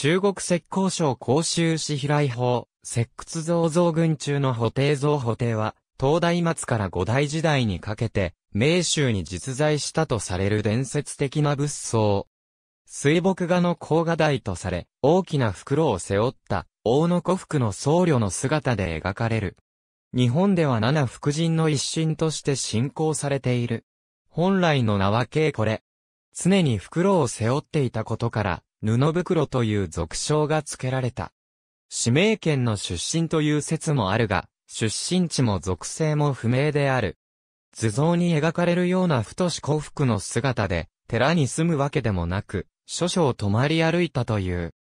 中国石膏省甲州市平井法、石窟造像群中の補定造補定は、東大末から五大時代にかけて、明州に実在したとされる伝説的な物騒。水墨画の甲賀台とされ、大きな袋を背負った、大の古服の僧侶の姿で描かれる。日本では七福神の一神として信仰されている。本来の名は稽古れ。常に袋を背負っていたことから、布袋という俗称が付けられた。指名権の出身という説もあるが、出身地も属性も不明である。図像に描かれるような太し幸福の姿で、寺に住むわけでもなく、諸々泊まり歩いたという。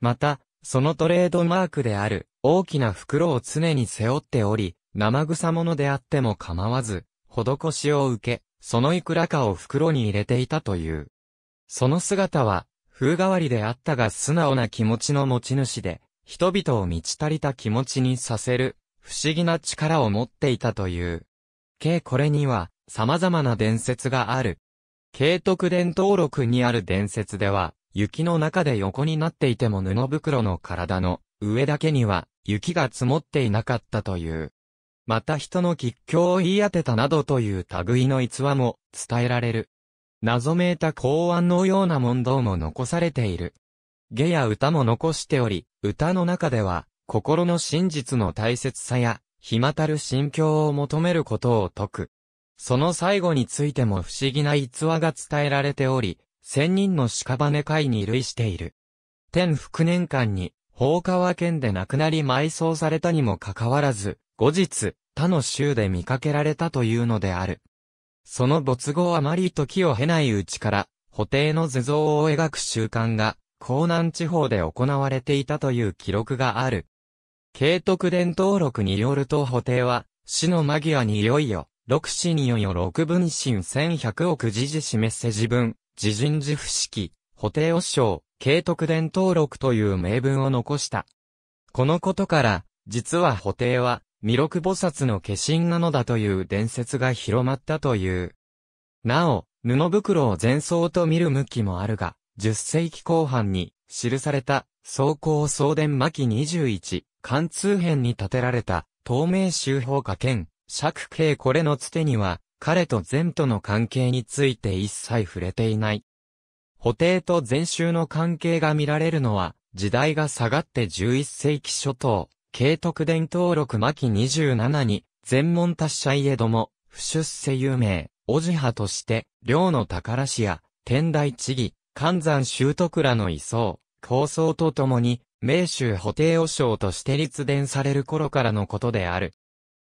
また、そのトレードマークである、大きな袋を常に背負っており、生臭物であっても構わず、施しを受け、そのいくらかを袋に入れていたという。その姿は、風変わりであったが素直な気持ちの持ち主で、人々を満ち足りた気持ちにさせる、不思議な力を持っていたという。計これには、様々な伝説がある。慶徳伝登録にある伝説では、雪の中で横になっていても布袋の体の上だけには雪が積もっていなかったという。また人の吉凶を言い当てたなどという類の逸話も伝えられる。謎めいた公案のような問答も残されている。下や歌も残しており、歌の中では、心の真実の大切さや、暇またる心境を求めることを説く。その最後についても不思議な逸話が伝えられており、千人の屍会に類している。天福年間に、放火は県で亡くなり埋葬されたにもかかわらず、後日、他の州で見かけられたというのである。その没後あまり時を経ないうちから、補定の図像を描く習慣が、江南地方で行われていたという記録がある。慶徳伝統録によると補定は、死の間際にいよいよ、六死によよ六分身千百億時事示せ自分、自人自不識、補定を章、慶徳伝統録という名文を残した。このことから、実は補定は、弥勒菩薩の化身なのだという伝説が広まったという。なお、布袋を前奏と見る向きもあるが、10世紀後半に記された、総高総伝巻21、貫通編に建てられた、透明周法家兼、釈慶これのつてには、彼と禅との関係について一切触れていない。補定と禅宗の関係が見られるのは、時代が下がって11世紀初頭、慶徳伝登録巻27に、全門達者家ども、不出世有名、おじ派として、領の宝氏や、天台地義、関山修徳らの位相、構想とともに、明州補定和尚として立伝される頃からのことである。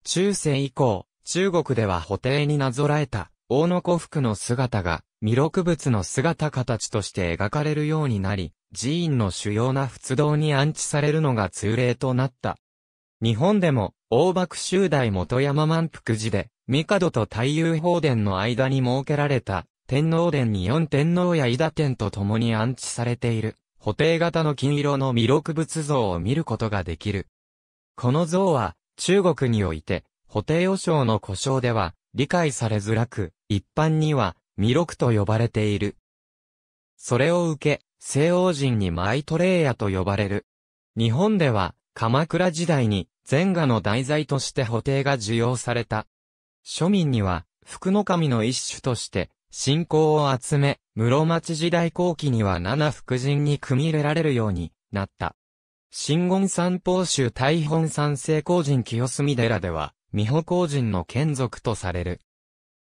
中世以降、中国では補定になぞらえた、大野古服の姿が、弥勒仏の姿形として描かれるようになり、寺院の主要な仏道に安置されるのが通例となった。日本でも、大幕集大元山満福寺で、帝と太友法殿の間に設けられた、天皇殿に四天皇や伊田天と共に安置されている、補定型の金色の弥勒仏像を見ることができる。この像は、中国において、補定和尚の故障では、理解されづらく、一般には、弥勒と呼ばれている。それを受け、西欧人にマイトレイヤと呼ばれる。日本では、鎌倉時代に、禅画の題材として補定が受容された。庶民には、福の神の一種として、信仰を集め、室町時代後期には七福神に組み入れられるようになった。新言三宝州大本三聖公人清澄寺では、美保公人の眷属とされる。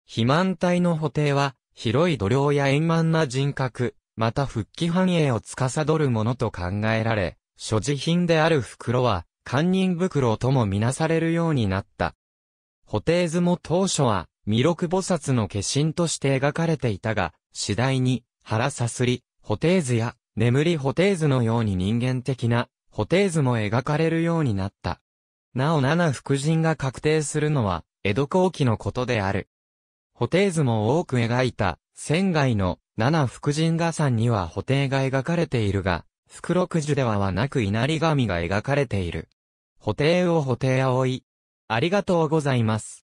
肥満体の補定は、広い度量や円満な人格、また復帰繁栄を司るものと考えられ、所持品である袋は、堪忍袋ともみなされるようになった。補定図も当初は、弥勒菩薩の化身として描かれていたが、次第に、腹さすり、補定図や、眠り補定図のように人間的な、補定図も描かれるようになった。なお七福神が確定するのは、江戸後期のことである。補定図も多く描いた、仙外の七福神画山には布袋が描かれているが、福六樹でははなく稲荷神が描かれている。布袋を布袋葵。ありがとうございます。